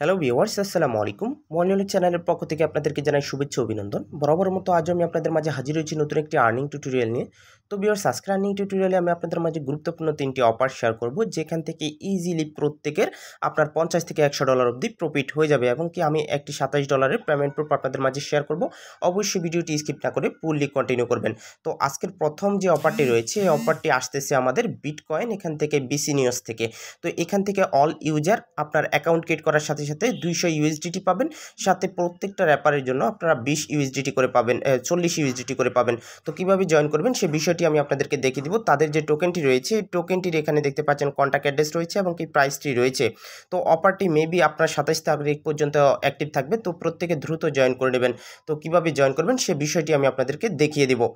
hello viewers আসসালামু আলাইকুম মনিউল চ্যানেলের পক্ষ থেকে আপনাদেরকে জানাই শুভেচ্ছা অভিনন্দন বরাবর মতো আজ আমি আপনাদের মাঝে হাজির হয়েছি নতুন একটি আর্নিং টিউটোরিয়াল নিয়ে তো ভিওয়ার্স আজকে আর্নিং টিউটোরিয়ালে আমি আপনাদের মাঝে গুরুত্বপূর্ণ তিনটি অফার শেয়ার করব যেখান থেকে ইজিলি প্রত্যেকের আপনার পঞ্চাশ থেকে একশো ডলার অবধি প্রফিট হয়ে যাবে এবং কি আমি একটি সাতাশ ডলারের পেমেন্ট প্রুফ আপনাদের মাঝে শেয়ার করব অবশ্যই ভিডিওটি স্কিপ না করে পুললি কন্টিনিউ করবেন তো আজকের প্রথম যে অফারটি রয়েছে এই অফারটি আসতেছে আমাদের বিটকয়েন এখান থেকে বিসি নিউজ থেকে তো এখান থেকে অল ইউজার আপনার অ্যাকাউন্ট ক্রিয়েট করার সাথে সাথে দুইশো ইউএসডিটি পাবেন সাথে প্রত্যেকটা র্যাপারের জন্য আপনারা বিশ ইউএসডিটি করে পাবেন চল্লিশ ইউএসডিটি করে পাবেন তো কীভাবে জয়েন করবেন সে বিষয়টি আমি আপনাদেরকে দেখিয়ে দিব তাদের যে টোকেনটি রয়েছে টোকেনটির এখানে দেখতে পাচ্ছেন কন্ট্যাক্ট অ্যাড্রেস রয়েছে এবং কি প্রাইসটি রয়েছে তো অপারটি মেবি আপনার সাতাশ তারিখ পর্যন্ত অ্যাক্টিভ থাকবে তো প্রত্যেকে দ্রুত জয়েন করে নেবেন তো কীভাবে জয়েন করবেন সে বিষয়টি আমি আপনাদেরকে দেখিয়ে দেবো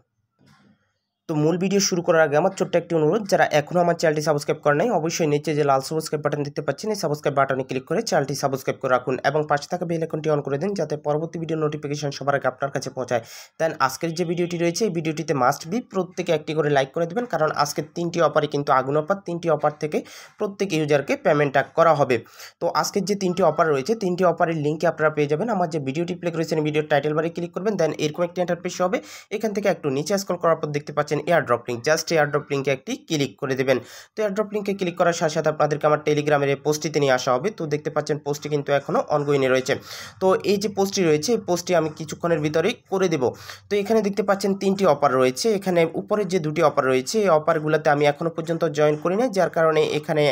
তো মূল ভিডিও শুরু করার আগে আমার ছোট্ট একটি অনুরোধ যারা এখনও আমার চ্যানেলটি সাবস্ক্রাইব করে নাই অবশ্যই নিচে যে লাল সাবস্ক্রাইব বাটন দেখতে পাচ্ছেন এই সাবস্ক্রাইব বাটনে ক্লিক করে চ্যানেলটি সাবস্ক্রাইব করে রাখুন এবং পাশে থাকা বেল আইকনটি অন করে দিন যাতে পরবর্তী ভিডিও নোটিফিকেশন সবার আগে আপনার কাছে পৌঁছায় দেন আজকের যে ভিডিওটি রয়েছে এই ভিডিওটিতে মাস্ট বি প্রত্যেকে একটি করে লাইক করে দেবেন কারণ আজকের তিনটি অফারই কিন্তু আগুন অফার তিনটি অফার থেকে প্রত্যেক ইউজারকে পেমেন্টটা করা হবে তো আজকের যে তিনটি অফার রয়েছে তিনটি অফারের লিঙ্কে আপনারা পেয়ে যাবেন আমার যে ভিডিওটি প্লে করেছেন ভিডিওর টাইটেল বারে ক্লিক করবেন দেন এরকম একটি ইন্টারপেস হবে এখান থেকে একটু নিচে স্কল করার পর দেখতে পাচ্ছেন এয়ারড্রপ লিঙ্ক জাস্ট এয়ারড্রপ লিঙ্কে একটি ক্লিক করে দেবেন তো এয়ারড্রপ লিঙ্কে ক্লিক করার সাথে সাথে আপনাদেরকে আমার টেলিগ্রামের এই পোস্টটিতে নিয়ে আসা হবে তো দেখতে পাচ্ছেন পোস্টটি কিন্তু এখনও অনগোয়িংয়ে রয়েছে তো এই যে পোস্টটি রয়েছে এই পোস্টটি আমি কিছুক্ষণের ভিতরেই করে দেব তো এখানে দেখতে পাচ্ছেন তিনটি অফার রয়েছে এখানে উপরের যে দুটি অফার রয়েছে এই অফারগুলোতে আমি এখনও পর্যন্ত জয়েন করি না যার কারণে এখানে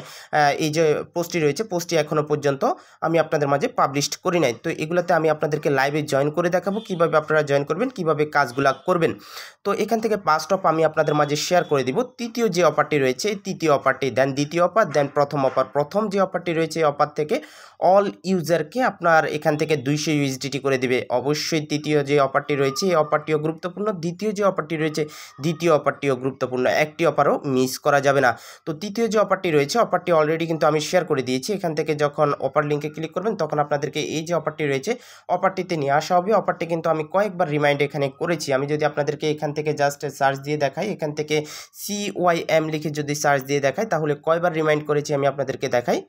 এই যে পোস্টটি রয়েছে পোস্টটি এখনও পর্যন্ত আমি আপনাদের মাঝে পাবলিশ করি নাই তো এগুলোতে আমি আপনাদেরকে লাইভে জয়েন করে দেখাবো কিভাবে আপনারা জয়েন করবেন কিভাবে কাজগুলা করবেন তো এখান থেকে পাঁচটা আমি আপনাদের মাঝে শেয়ার করে দিব তৃতীয় যে অফারটি রয়েছে তৃতীয় অফারটি দেন দ্বিতীয় অফার দেন প্রথম অফার প্রথম যে অফারটি রয়েছে এই অফার থেকে অল ইউজারকে আপনার এখান থেকে দুইশো ইউএসডিটি করে দিবে অবশ্যই তৃতীয় যে অফারটি রয়েছে এই অফারটিও গুরুত্বপূর্ণ দ্বিতীয় যে অফারটি রয়েছে দ্বিতীয় অফারটিও গুরুত্বপূর্ণ একটি অফারও মিস করা যাবে না তো তৃতীয় যে অফারটি রয়েছে অফারটি অলরেডি কিন্তু আমি শেয়ার করে দিয়েছি এখান থেকে যখন অফার লিঙ্কে ক্লিক করবেন তখন আপনাদেরকে এই যে অফারটি রয়েছে অফারটিতে নিয়ে আসা হবে অফারটি কিন্তু আমি কয়েকবার রিমাইন্ড এখানে করেছি আমি যদি আপনাদেরকে এখান থেকে জাস্ট সার্চ দিয়ে দেখাই এখান থেকে এম লিখে যদি সার্চ দিয়ে দেখাই তাহলে কয়বার রিমাইন্ড করেছি আমি আপনাদেরকে দেখাই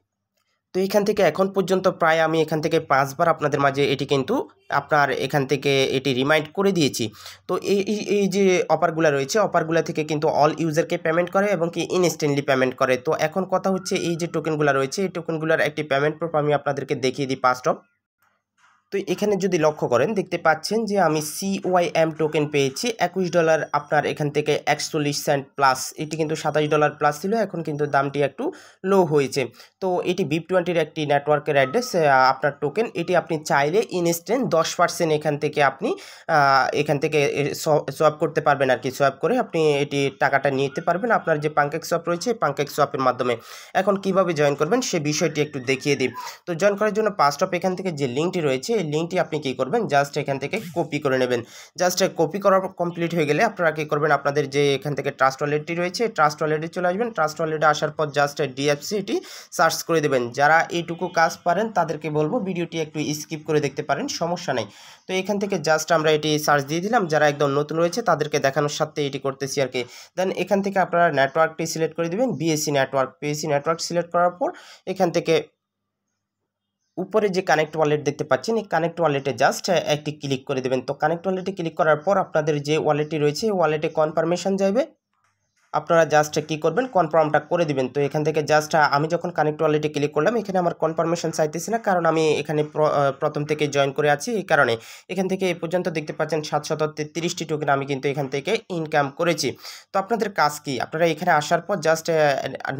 তো এখান থেকে এখন পর্যন্ত প্রায় আমি এখান থেকে পাঁচবার আপনাদের মাঝে এটি কিন্তু আপনার এখান থেকে এটি রিমাইন্ড করে দিয়েছি তো এই এই যে অফারগুলো রয়েছে অফারগুলো থেকে কিন্তু অল ইউজারকে পেমেন্ট করে এবং কি ইনস্ট্যান্টলি পেমেন্ট করে তো এখন কথা হচ্ছে এই যে টোকেনগুলো রয়েছে এই টোকেনগুলোর একটি পেমেন্ট প্রুফ আমি আপনাদেরকে দেখিয়ে দিই পাঁচটপ তো এখানে যদি লক্ষ্য করেন দেখতে পাচ্ছেন যে আমি সিওয়াইএম টোকেন পেয়েছি একুশ ডলার আপনার এখান থেকে একচল্লিশ সেন্ট প্লাস এটি কিন্তু সাতাশ ডলার প্লাস ছিল এখন কিন্তু দামটি একটু লো হয়েছে তো এটি বিপ টোয়েন্টির একটি নেটওয়ার্কের অ্যাড্রেস আপনার টোকেন এটি আপনি চাইলে ইনস্ট্যান্ট দশ পার্সেন্ট এখান থেকে আপনি এখান থেকে সোয়াপ করতে পারবেন আর কি সোয়াপ করে আপনি এটি টাকাটা নিতে পারবেন আপনার যে পাঙ্কেক সোয়াপ রয়েছে পাঙ্কেক সোয়াপের মাধ্যমে এখন কিভাবে জয়েন করবেন সে বিষয়টি একটু দেখিয়ে দিই তো জয়েন করার জন্য পাঁচ অফ এখান থেকে যে লিঙ্কটি রয়েছে এই লিঙ্কটি আপনি কী করবেন জাস্ট এখান থেকে কপি করে নেবেন জাস্ট কপি করা কমপ্লিট হয়ে গেলে আপনারা কী করবেন আপনাদের যে এখান থেকে ট্রাস্ট ওয়ালেটটি রয়েছে ট্রাস্ট ওয়ালেটে চলে আসবেন ট্রাস্ট ওয়ালেটে আসার পর জাস্ট ডিএফসিটি সার্চ করে দেবেন যারা এইটুকু কাজ পারেন তাদেরকে বলবো ভিডিওটি একটু স্কিপ করে দেখতে পারেন সমস্যা নেই তো এখান থেকে জাস্ট আমরা এটি সার্চ দিয়ে দিলাম যারা একদম নতুন রয়েছে তাদেরকে দেখানোর সাথে এটি করতেছি আর কি দেন এখান থেকে আপনারা নেটওয়ার্কটি সিলেক্ট করে দেবেন BSC network BSC network select করার পর এখান থেকে উপরে যে কানেক্ট ওয়ালেট দেখতে পাচ্ছেন এই কানেক্ট ওয়ালেটে জাস্ট একটি ক্লিক করে দেবেন তো কানেক্ট ওয়ালেটে ক্লিক করার পর আপনাদের যে ওয়ালেটটি রয়েছে ওয়ালেটে কনফার্মেশন যাবে আপনারা জাস্ট কি করবেন কনফার্মটা করে দিবেন তো এখান থেকে জাস্ট আমি যখন কানেক্ট ওয়ালেটে ক্লিক করলাম এখানে আমার কনফার্মেশন চাইতেছি না কারণ আমি এখানে প্রথম থেকে জয়েন করে আছি এই কারণে এখান থেকে এ পর্যন্ত দেখতে পাচ্ছেন সাত শত তিরিশটি টোকেন আমি কিন্তু এখান থেকে ইনকাম করেছি তো আপনাদের কাজ কি আপনারা এখানে আসার পর জাস্ট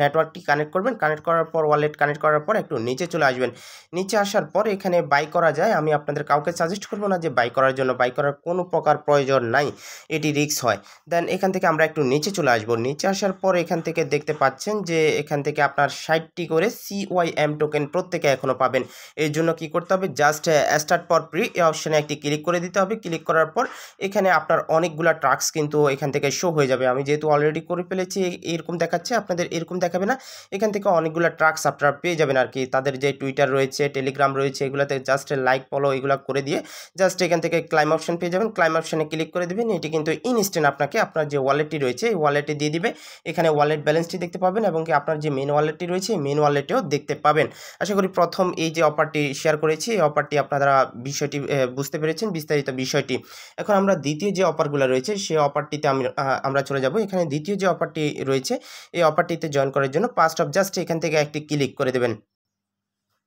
নেটওয়ার্কটি কানেক্ট করবেন কানেক্ট করার পর ওয়ালেট কানেক্ট করার পর একটু নিচে চলে আসবেন নিচে আসার পর এখানে বাই করা যায় আমি আপনাদের কাউকে সাজেস্ট করবো না যে বাই করার জন্য বাই করার কোনো প্রকার প্রয়োজন নাই এটি রিক্স হয় দেন এখান থেকে আমরা একটু নিচে চলে আসবো নিচে আসার পর এখান থেকে দেখতে পাচ্ছেন যে এখান থেকে আপনার ষাটটি করে সিওয়াইএম টোকেন প্রত্যেকে এখনও পাবেন এর জন্য কি করতে হবে জাস্ট স্টার্ট পর প্রি এই অপশানে একটি ক্লিক করে দিতে হবে ক্লিক করার পর এখানে আপনার অনেকগুলা ট্রাক্স কিন্তু এখান থেকে শো হয়ে যাবে আমি যেহেতু অলরেডি করে ফেলেছি এরকম দেখাচ্ছে আপনাদের এরকম দেখাবে না এখান থেকে অনেকগুলো ট্রাক্স আপনারা পেয়ে যাবেন আর কি তাদের যে টুইটার রয়েছে টেলিগ্রাম রয়েছে এগুলোতে জাস্ট লাইক ফলো এগুলো করে দিয়ে জাস্ট এখান থেকে ক্লাইম অপশান পেয়ে যাবেন ক্লাইম অপশানে ক্লিক করে দেবেন এটি কিন্তু ইনস্ট্যান্ট আপনাকে আপনার যে ওয়ালেটটি রয়েছে এই ওয়ালেটে দিয়ে দিয়ে দিবে এখানে ওয়ালেট ব্যালেন্সটি দেখতে পাবেন এবং কি আপনার যে মেন ওয়ালেটটি রয়েছে মেন ওয়ালেটেও দেখতে পাবেন আশা করি প্রথম এই যে অফারটি শেয়ার করেছি এই অফারটি আপনারা বিষয়টি বুঝতে পেরেছেন বিস্তারিত বিষয়টি এখন আমরা দ্বিতীয় যে অফারগুলো রয়েছে সেই অফারটিতে আমি আমরা চলে যাব এখানে দ্বিতীয় যে অফারটি রয়েছে এই অফারটিতে জয়েন করার জন্য পাস্ট অফ জাস্ট এখান থেকে একটি ক্লিক করে দেবেন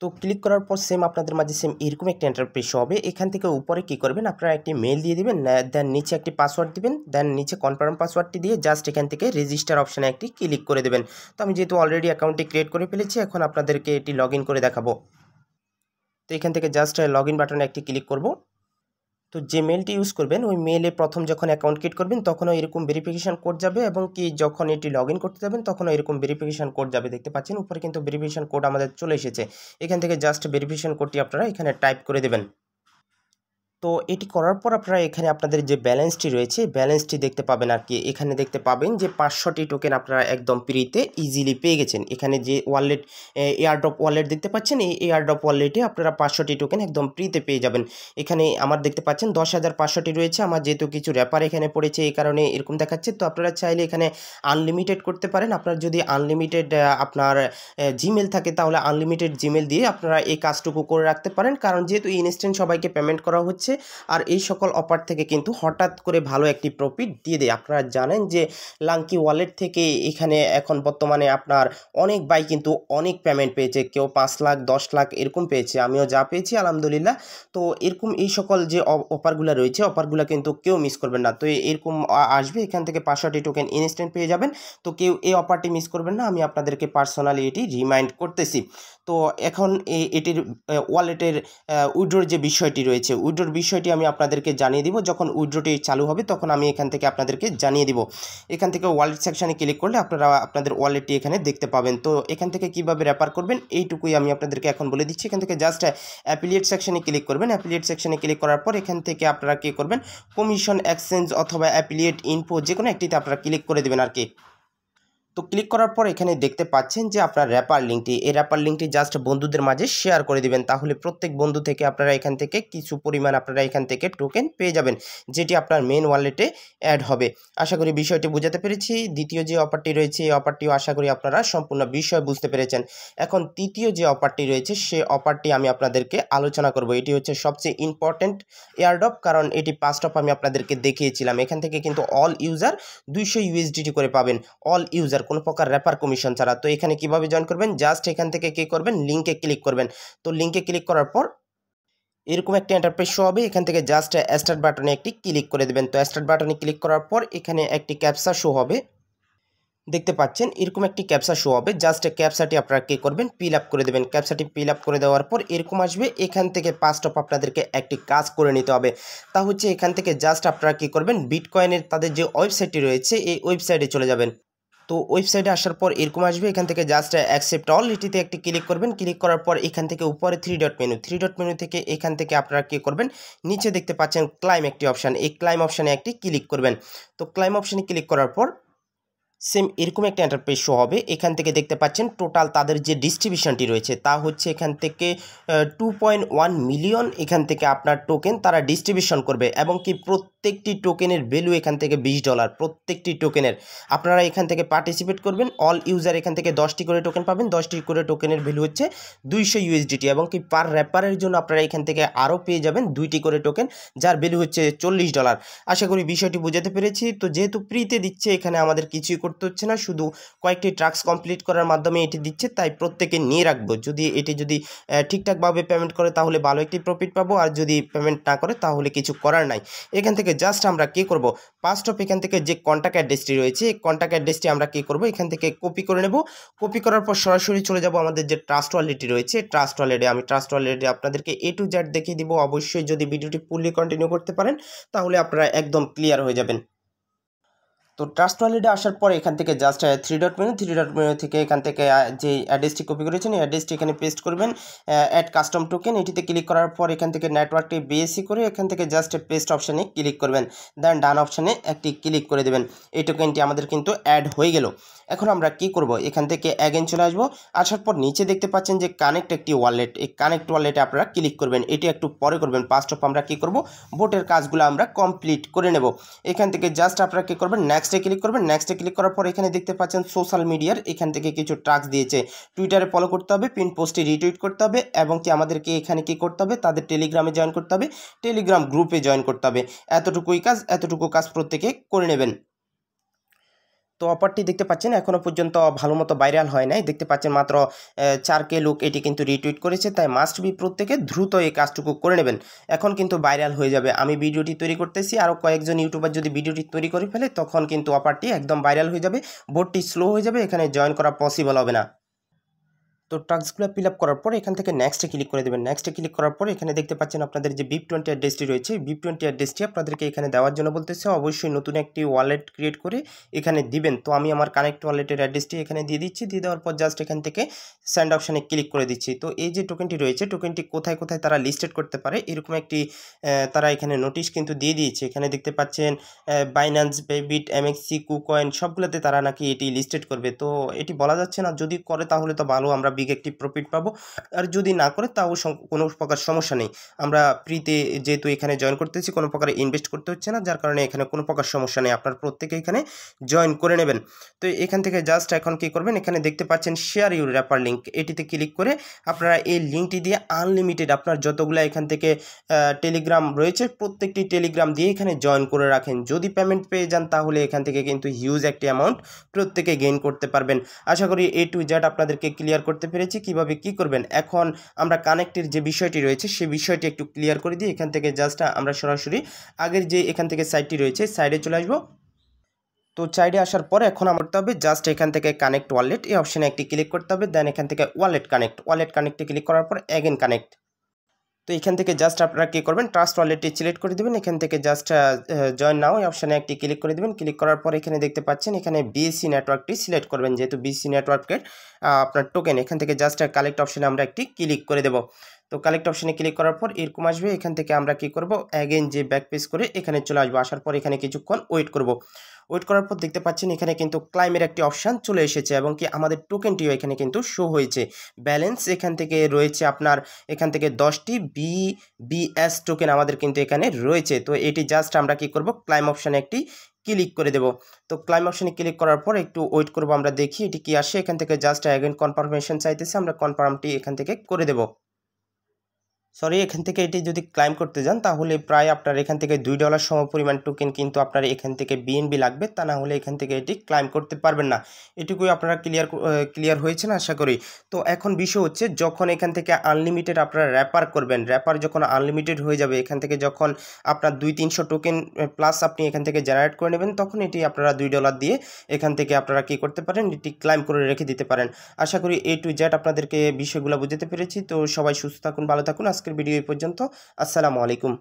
তো ক্লিক করার পর সেম আপনাদের মাঝে সেম এরকম একটি এন্টারপ্রেস হবে এখান থেকে উপরে কি করবেন আপনারা একটি মেল দিয়ে দেবেন দেন নিচে একটি পাসওয়ার্ড দিবেন দেন নিচে কনফার্ম পাসওয়ার্ডটি দিয়ে জাস্ট এখান থেকে রেজিস্টার অপশানে একটি ক্লিক করে দেবেন তো আমি যেহেতু অলরেডি অ্যাকাউন্টটি ক্রিয়েট করে ফেলেছি এখন আপনাদেরকে এটি লগ করে দেখাবো তো এখান থেকে জাস্ট লগ ইন বাটনে একটি ক্লিক করবো তো যে মেলটি ইউজ করবেন ওই মেলে প্রথম যখন অ্যাকাউন্ট ক্রিয়েট করবেন তখনও এরকম ভেরিফিকেশান কোড যাবে এবং কি যখন এটি লগ করতে যাবেন তখনও এরকম ভেরিফিকেশান কোড যাবে দেখতে পাচ্ছেন উপরে কিন্তু ভেরিফিকেশান কোড আমাদের চলে এসেছে এখান থেকে জাস্ট ভেরিফিকেশান কোডটি আপনারা এখানে টাইপ করে দেবেন তো এটি করার পর আপনারা এখানে আপনাদের যে ব্যালেন্সটি রয়েছে ব্যালেন্সটি দেখতে পাবেন আর কি এখানে দেখতে পাবেন যে পাঁচশোটি টোকেন আপনারা একদম ফ্রিতে ইজিলি পেয়ে গেছেন এখানে যে ওয়ালেট এয়ারড্রপ ওয়ালেট দেখতে পাচ্ছেন এই এয়ারড্রপ ওয়ালেটে আপনারা পাঁচশোটি টোকেন একদম ফ্রিতে পেয়ে যাবেন এখানে আমার দেখতে পাচ্ছেন দশ হাজার পাঁচশোটি রয়েছে আমার যেহেতু কিছু র্যাপার এখানে পড়েছে এই কারণে এরকম দেখাচ্ছে তো আপনারা চাইলে এখানে আনলিমিটেড করতে পারেন আপনার যদি আনলিমিটেড আপনার জিমেল থাকে তাহলে আনলিমিটেড জিমেল দিয়ে আপনারা এই কাজটুকু করে রাখতে পারেন কারণ যেহেতু ইনস্ট্যান্ট সবাইকে পেমেন্ট করা হচ্ছে আর এই সকল অফার থেকে কিন্তু হঠাৎ করে ভালো একটি প্রফিট দিয়ে দেয় আপনারা জানেন যে লাঙ্কি ওয়ালেট থেকে এখানে এখন বর্তমানে আপনার অনেক বাই কিন্তু অনেক পেমেন্ট পেয়েছে কেউ পাঁচ লাখ দশ লাখ এরকম পেয়েছে আমিও যা পেয়েছি আলহামদুলিল্লাহ তো এরকম এই সকল যে অফারগুলো রয়েছে অফারগুলো কিন্তু কেউ মিস করবেন না তো এরকম আসবে এখান থেকে পাঁচশোটি টোকেন ইনস্ট্যান্ট পেয়ে যাবেন তো কেউ এই অফারটি মিস করবেন না আমি আপনাদেরকে পার্সোনালি এটি রিমাইন্ড করতেছি তো এখন এটির ওয়ালেটের উইড্রোর যে বিষয়টি রয়েছে উইড্রোর বিষয়টি আমি আপনাদেরকে জানিয়ে দিব যখন উইড্রোটি চালু হবে তখন আমি এখান থেকে আপনাদেরকে জানিয়ে দিব এখান থেকে ওয়ালেট সেকশানে ক্লিক করলে আপনারা আপনাদের ওয়ালেটটি এখানে দেখতে পাবেন তো এখান থেকে কিভাবে রেপার করবেন এইটুকুই আমি আপনাদেরকে এখন বলে দিচ্ছি এখান থেকে জাস্ট অ্যাপিলিয়েট সেকশানে ক্লিক করবেন অ্যাপিলিয়েট সেকশানে ক্লিক করার পর এখান থেকে আপনারা কী করবেন কমিশন এক্সচেঞ্জ অথবা অ্যাপিলিয়েট ইনফো যে কোনো একটিতে আপনারা ক্লিক করে দেবেন আর কি তো ক্লিক করার পর এখানে দেখতে পাচ্ছেন যে আপনার র্যাপার লিঙ্কটি এই র্যাপার লিঙ্কটি জাস্ট বন্ধুদের মাঝে শেয়ার করে দিবেন তাহলে প্রত্যেক বন্ধু থেকে আপনারা এখান থেকে কিছু পরিমাণ আপনারা এখান থেকে টোকেন পেয়ে যাবেন যেটি আপনার মেন ওয়ালেটে অ্যাড হবে আশা করি বিষয়টি বুঝাতে পেরেছি দ্বিতীয় যে অফারটি রয়েছে এই অফারটিও আশা করি আপনারা সম্পূর্ণ বিষয় বুঝতে পেরেছেন এখন তৃতীয় যে অফারটি রয়েছে সে অফারটি আমি আপনাদেরকে আলোচনা করব এটি হচ্ছে সবচেয়ে ইম্পর্ট্যান্ট এয়ারডপ কারণ এটি পাস্ট অফ আমি আপনাদেরকে দেখিয়েছিলাম এখান থেকে কিন্তু অল ইউজার দুইশো ইউএসডিটি করে পাবেন অল ইউজার কোনো প্রকার র্যাপার কমিশন ছাড়া তো এখানে কিভাবে জয়েন করবেন জাস্ট এখান থেকে কী করবেন লিঙ্কে ক্লিক করবেন তো লিঙ্কে ক্লিক করার পর এরকম একটি এন্টারপ্রাইজ শো হবে এখান থেকে জাস্ট স্টার্ট বাটনে একটি ক্লিক করে দেবেন তো স্টার্ট বাটনে ক্লিক করার পর এখানে একটি ক্যাপসা শো হবে দেখতে পাচ্ছেন এরকম একটি ক্যাপসা শো হবে জাস্ট ক্যাপসাটি আপনারা কী করবেন ফিল আপ করে দেবেন ক্যাপসাটি ফিল আপ করে দেওয়ার পর এরকম আসবে এখান থেকে পাস্ট অফ আপনাদেরকে একটি কাজ করে নিতে হবে তা হচ্ছে এখান থেকে জাস্ট আপনারা কী করবেন বিটকয়েনের তাদের যে ওয়েবসাইটটি রয়েছে এই ওয়েবসাইটে চলে যাবেন তো ওয়েবসাইটে আসার পর এরকম আসবে এখান থেকে জাস্ট অ্যাকসেপ্ট অল এটিতে একটি ক্লিক করবেন ক্লিক করার পর এখান থেকে উপরে three dot menu three dot menu থেকে এখান থেকে আপনারা কী করবেন নিচে দেখতে পাচ্ছেন ক্লাইম একটি অপশান এই ক্লাইম অপশানে একটি ক্লিক করবেন তো ক্লাইম অপশানে ক্লিক করার পর সেম এরকম একটা এন্টারপ্রাইজ শো হবে এখান থেকে দেখতে পাচ্ছেন টোটাল তাদের যে ডিস্ট্রিবিউশনটি রয়েছে তা হচ্ছে এখান থেকে টু মিলিয়ন এখান থেকে আপনার টোকেন তারা ডিস্ট্রিবিউশন করবে এবং কি প্রত্যেক প্রত্যেকটি টোকেনের ভ্যালু এখান থেকে বিশ ডলার প্রত্যেকটি টোকেনের আপনারা এখান থেকে পার্টিসিপেট করবেন অল ইউজার এখান থেকে দশটি করে টোকেন পাবেন দশটি করে টোকেনের ভ্যালু হচ্ছে দুইশো ইউএসডিটি এবং কি পার র্যাপারের জন্য আপনারা এখান থেকে আরও পেয়ে যাবেন দুইটি করে টোকেন যার ভ্যালু হচ্ছে চল্লিশ ডলার আশা করি বিষয়টি বুঝাতে পেরেছি তো যেহেতু প্রিতে দিচ্ছে এখানে আমাদের কিছুই করতে হচ্ছে না শুধু কয়েকটি ট্রাক্স কমপ্লিট করার মাধ্যমে এটি দিচ্ছে তাই প্রত্যেকে নিয়ে রাখবো যদি এটি যদি ঠিকঠাকভাবে পেমেন্ট করে তাহলে ভালো একটি প্রফিট পাবো আর যদি পেমেন্ট না করে তাহলে কিছু করার নাই এখান থেকে জাস্ট আমরা কি করব পাস্ট অফ এখান থেকে যে কন্ট্যাক্ট অ্যাড্রেসটি রয়েছে এই কন্ট্যাক্ট অ্যাড্রেসটি আমরা কি করব এখান থেকে কপি করে নেব কপি করার পর সরাসরি চলে যাব আমাদের যে ট্রাস্ট ওয়ালেটটি রয়েছে ট্রাস্ট ওয়ালেটে আমি ট্রাস্ট ওয়ালেটে আপনাদেরকে এ টু জেড দেখিয়ে দিব অবশ্যই যদি ভিডিওটি ফুললি কন্টিনিউ করতে পারেন তাহলে আপনারা একদম ক্লিয়ার হয়ে যাবেন তো ট্রাস্ট ওয়ালেটে আসার পরে এখান থেকে just three dot menu three dot menu থেকে এখান থেকে যে অ্যাড্রেসটি কপি করেছেন এই অ্যাড্রেসটি এখানে পেস্ট করবেন অ্যাড কাস্টম টোকেন এটিতে ক্লিক করার পর এখান থেকে নেটওয়ার্কটি বিএসি করে এখান থেকে জাস্ট পেস্ট অপশানে ক্লিক করবেন দেন ডান অপশানে একটি ক্লিক করে দেবেন এই টোকেনটি আমাদের কিন্তু অ্যাড হয়ে গেল এখন আমরা কি করব এখান থেকে অ্যাগেন চলে আসবো আসার পর নিচে দেখতে পাচ্ছেন যে কানেক্ট একটি ওয়ালেট এই কানেক্ট ওয়ালেটে আপনারা ক্লিক করবেন এটি একটু পরে করবেন ফার্স্ট অফ আমরা কি করব ভোটের কাজগুলো আমরা কমপ্লিট করে নেব এখান থেকে জাস্ট আপনারা কী করবেন নেক্সট নেক্সটে ক্লিক করবেন নেক্সটে ক্লিক করার পর এখানে দেখতে পাচ্ছেন সোশ্যাল মিডিয়ার এখান থেকে কিছু ট্রাক্স দিয়েছে টুইটারে ফলো করতে হবে পিন পোস্টে রিটুইট করতে হবে এবং কি আমাদেরকে এখানে কি করতে হবে তাদের টেলিগ্রামে জয়েন করতে হবে টেলিগ্রাম গ্রুপে জয়েন করতে হবে এতটুকুই কাজ এতটুকু কাজ প্রত্যেকে করে নেবেন তো অফারটি দেখতে পাচ্ছেন এখনও পর্যন্ত ভালো মতো ভাইরাল হয় নাই দেখতে পাচ্ছেন মাত্র চারকে লোক এটি কিন্তু রিটুইট করেছে তাই মাস্ট বি প্রত্যেকে দ্রুত এই কাজটুকু করে নেবেন এখন কিন্তু ভাইরাল হয়ে যাবে আমি ভিডিওটি তৈরি করতেছি আরও কয়েকজন ইউটিউবার যদি ভিডিওটি তৈরি করে ফেলে তখন কিন্তু অফারটি একদম ভাইরাল হয়ে যাবে বোর্ডটি স্লো হয়ে যাবে এখানে জয়েন করা পসিবল হবে না তো টাস্কগুলো ফিল আপ করার পর এখান থেকে নেক্সটে ক্লিক করে দেবেন নেক্সটে ক্লিক করার পর এখানে দেখতে পাচ্ছেন আপনাদের যে বিপ টোয়েন্টি অ্যাড্রেসটি রয়েছে বিপ টোয়েন্টি অ্যাড্রেসটি আপনাদেরকে এখানে দেওয়ার জন্য বলতেছে অবশ্যই নতুন একটি ওয়ালেট ক্রিয়েট করে এখানে দিবেন তো আমি আমার কানেক্ট ওয়ালেটের অ্যাড্রেসটি এখানে দিয়ে দিচ্ছি দিয়ে দেওয়ার পর জাস্ট এখান থেকে স্যান্ড অপশানে ক্লিক করে দিচ্ছি তো এই যে টোকেনটি রয়েছে টোকেনটি কোথায় কোথায় তারা লিস্টেড করতে পারে এরকম একটি তারা এখানে নোটিশ কিন্তু দিয়ে দিয়েছে এখানে দেখতে পাচ্ছেন বাইন্যান্স বেবিট এমএক্সি কুকয়েন সবগুলোতে তারা নাকি এটি লিস্টেড করবে তো এটি বলা যাচ্ছে না যদি করে তাহলে তো ভালো আমরা দিকে একটি প্রফিট পাবো আর যদি না করে তাও কোনো প্রকার সমস্যা নেই আমরা ফ্রিতে যেহেতু এখানে জয়েন করতেছি কোনো প্রকার ইনভেস্ট করতে হচ্ছে না যার কারণে এখানে কোনো প্রকার সমস্যা নেই আপনার প্রত্যেকে এখানে জয়েন করে নেবেন তো এখান থেকে জাস্ট এখন কি করবেন এখানে দেখতে পাচ্ছেন শেয়ার ইউর র্যাপার লিঙ্ক এটিতে ক্লিক করে আপনারা এই লিঙ্কটি দিয়ে আনলিমিটেড আপনার যতগুলো এখান থেকে টেলিগ্রাম রয়েছে প্রত্যেকটি টেলিগ্রাম দিয়ে এখানে জয়েন করে রাখেন যদি পেমেন্ট পেয়ে যান তাহলে এখান থেকে কিন্তু হিউজ একটি অ্যামাউন্ট প্রত্যেকে গেইন করতে পারবেন আশা করি এ টু জেড আপনাদেরকে ক্লিয়ার করতে জানতে পেরেছি কিভাবে কি করবেন এখন আমরা কানেক্টের যে বিষয়টি রয়েছে সেই বিষয়টি একটু ক্লিয়ার করে দিই এখান থেকে জাস্ট আমরা সরাসরি আগের যে এখান থেকে সাইটটি রয়েছে সাইডে চলে আসবো তো সাইডে আসার পরে এখন আমার হবে জাস্ট এখান থেকে কানেক্ট ওয়ালেট এই অপশানে একটি ক্লিক করতে হবে দেন এখান থেকে ওয়ালেট কানেক্ট ওয়ালেট কানেক্টে ক্লিক করার পর অ্যাগেন কানেক্ট তো এখান থেকে জাস্ট আপনারা কী করবেন ট্রাস্ট ওয়ালেটটি সিলেক্ট করে দেবেন এখান থেকে জাস্ট জয়েন নাও এই অপশানে একটি ক্লিক করে দেবেন ক্লিক করার পর এখানে দেখতে পাচ্ছেন এখানে বিএসসি নেটওয়ার্কটি সিলেক্ট করবেন যেহেতু বিএসি নেটওয়ার্কের আপনার টোকেন এখান থেকে জাস্ট কালেক্ট অপশানে আমরা একটি ক্লিক করে দেব তো কালেক্ট অপশানে ক্লিক করার পর এরকম আসবে এখান থেকে আমরা কী করব অ্যাগেন যে ব্যাক পেজ করে এখানে চলে আসবো আসার পর এখানে কিছুক্ষণ ওয়েট করব ওয়েট করার পর দেখতে পাচ্ছেন এখানে কিন্তু ক্লাইমের একটি অপশান চলে এসেছে এবং কি আমাদের টোকেনটিও এখানে কিন্তু শো হয়েছে ব্যালেন্স এখান থেকে রয়েছে আপনার এখান থেকে দশটি বি বিএস টোকেন আমাদের কিন্তু এখানে রয়েছে তো এটি জাস্ট আমরা কি করব ক্লাইম অপশানে একটি ক্লিক করে দেব তো ক্লাইম অপশানে ক্লিক করার পর একটু ওয়েট করব আমরা দেখি এটি কি আসে এখান থেকে জাস্ট অ্যাগেন কনফার্মেশন চাইতেছে আমরা কনফার্মটি এখান থেকে করে দেবো সরি এখান থেকে এটি যদি ক্লাইম করতে যান তাহলে প্রায় আপনার এখান থেকে দুই ডলার সম পরিমাণ টোকেন কিন্তু আপনার এখান থেকে বিএনবি লাগবে তা না হলে এখান থেকে এটি ক্লাইম করতে পারবেন না এটুকুই আপনারা ক্লিয়ার ক্লিয়ার হয়েছেন আশা করি তো এখন বিষয় হচ্ছে যখন এখান থেকে আনলিমিটেড আপনারা র্যাপার করবেন র্যাপার যখন আনলিমিটেড হয়ে যাবে এখান থেকে যখন আপনার দুই তিনশো টোকেন প্লাস আপনি এখান থেকে জেনারেট করে নেবেন তখন এটি আপনারা দুই ডলার দিয়ে এখান থেকে আপনারা কি করতে পারেন এটি ক্লাইম করে রেখে দিতে পারেন আশা করি এ টু জেড আপনাদেরকে বিষয়গুলো বুঝতে পেরেছি তো সবাই সুস্থ থাকুন ভালো থাকুন আজকে আজকের ভিডিও এই পর্যন্ত আসসালামু আলাইকুম